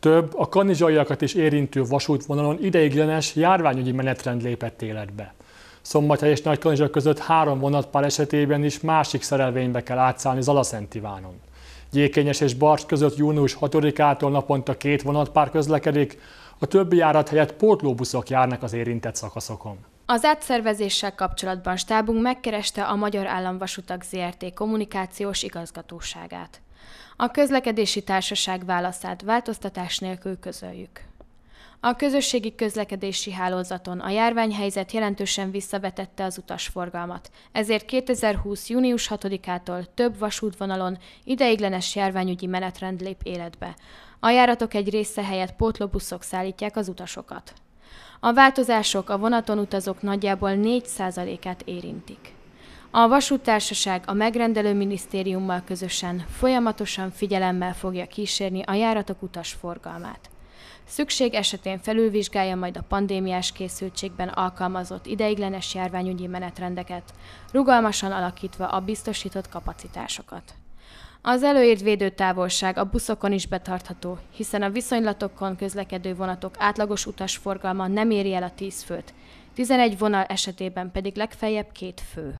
Több a kanizsaiakat is érintő vasútvonalon ideiglenes járványügyi menetrend lépett életbe. Szombathely és Kanizsa között három vonatpár esetében is másik szerelvénybe kell átszállni Zalaszentivánon. Gyékenyes és Bars között június 6-ától naponta két vonatpár közlekedik, a többi járat helyett pótlóbuszok járnak az érintett szakaszokon. Az átszervezéssel e kapcsolatban stábunk megkereste a Magyar Államvasutak ZRT kommunikációs igazgatóságát. A közlekedési társaság válaszát változtatás nélkül közöljük. A közösségi közlekedési hálózaton a járványhelyzet jelentősen visszavetette az utasforgalmat, ezért 2020. június 6-ától több vasútvonalon ideiglenes járványügyi menetrend lép életbe. A járatok egy része helyett pótlóbuszok szállítják az utasokat. A változások a vonaton utazók nagyjából 4%-át érintik. A vasútársaság a megrendelő minisztériummal közösen folyamatosan figyelemmel fogja kísérni a járatok utas forgalmát. Szükség esetén felülvizsgálja majd a pandémiás készültségben alkalmazott ideiglenes járványügyi menetrendeket, rugalmasan alakítva a biztosított kapacitásokat. Az előírt védőtávolság a buszokon is betartható, hiszen a viszonylatokon közlekedő vonatok átlagos utasforgalma nem éri el a 10 főt, 11 vonal esetében pedig legfeljebb két fő.